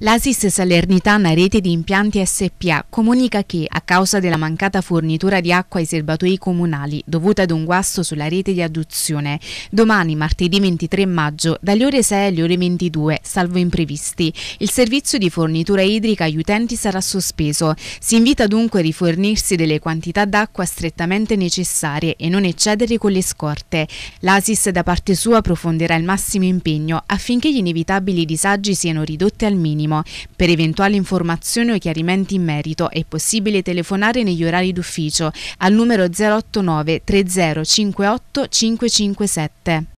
L'Asis Salernitana Rete di Impianti SPA comunica che, a causa della mancata fornitura di acqua ai serbatoi comunali dovuta ad un guasto sulla rete di adduzione, domani, martedì 23 maggio, dalle ore 6 alle ore 22, salvo imprevisti, il servizio di fornitura idrica agli utenti sarà sospeso. Si invita dunque a rifornirsi delle quantità d'acqua strettamente necessarie e non eccedere con le scorte. L'Asis da parte sua profonderà il massimo impegno affinché gli inevitabili disagi siano ridotti al minimo minimo. Per eventuali informazioni o chiarimenti in merito è possibile telefonare negli orari d'ufficio al numero 089 3058 557.